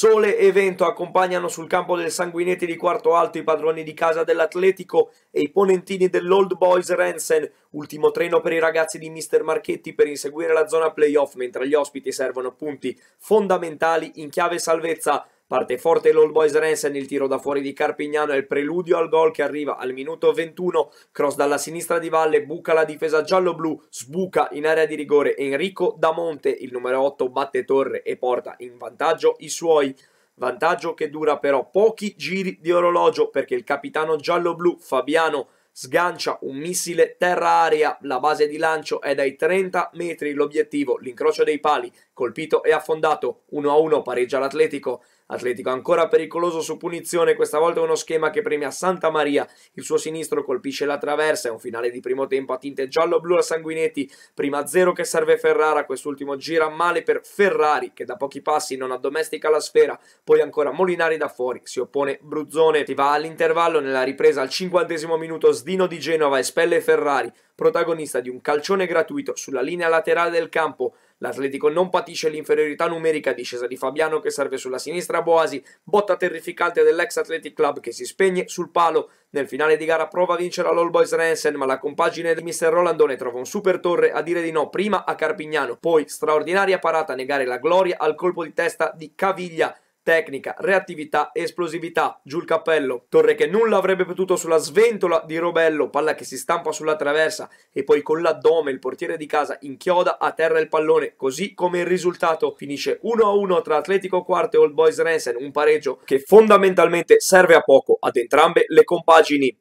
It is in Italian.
Sole e vento accompagnano sul campo del Sanguinetti di Quarto Alto i padroni di casa dell'Atletico e i ponentini dell'Old Boys Rensen, ultimo treno per i ragazzi di Mister Marchetti per inseguire la zona playoff mentre agli ospiti servono punti fondamentali in chiave salvezza. Parte forte l'All Boys Rensen, il tiro da fuori di Carpignano è il preludio al gol che arriva al minuto 21, cross dalla sinistra di Valle, buca la difesa giallo-blu, sbuca in area di rigore Enrico Damonte, il numero 8 batte torre e porta in vantaggio i suoi. Vantaggio che dura però pochi giri di orologio perché il capitano giallo-blu Fabiano sgancia un missile terra-aria, la base di lancio è dai 30 metri l'obiettivo, l'incrocio dei pali colpito e affondato, 1-1 pareggia l'Atletico. Atletico ancora pericoloso su punizione, questa volta uno schema che premia Santa Maria, il suo sinistro colpisce la traversa, è un finale di primo tempo a tinte giallo-blu a Sanguinetti, prima 0 che serve Ferrara, quest'ultimo gira male per Ferrari che da pochi passi non addomestica la sfera, poi ancora Molinari da fuori, si oppone Bruzzone, si va all'intervallo nella ripresa al cinquantesimo minuto Sdino di Genova espelle Ferrari, protagonista di un calcione gratuito sulla linea laterale del campo, L'Atletico non patisce l'inferiorità numerica, discesa di Fabiano che serve sulla sinistra Boasi, botta terrificante dell'ex Athletic Club che si spegne sul palo. Nel finale di gara prova a vincere all'All Boys Rensen, ma la compagine di Mr. Rolandone trova un super torre a dire di no prima a Carpignano, poi straordinaria parata a negare la gloria al colpo di testa di Caviglia tecnica, reattività esplosività. Giù il cappello. Torre che nulla avrebbe potuto sulla sventola di Robello, palla che si stampa sulla traversa e poi con l'addome il portiere di casa inchioda a terra il pallone, così come il risultato finisce 1-1 tra Atletico Quarto e Old Boys Rensen, un pareggio che fondamentalmente serve a poco ad entrambe le compagini.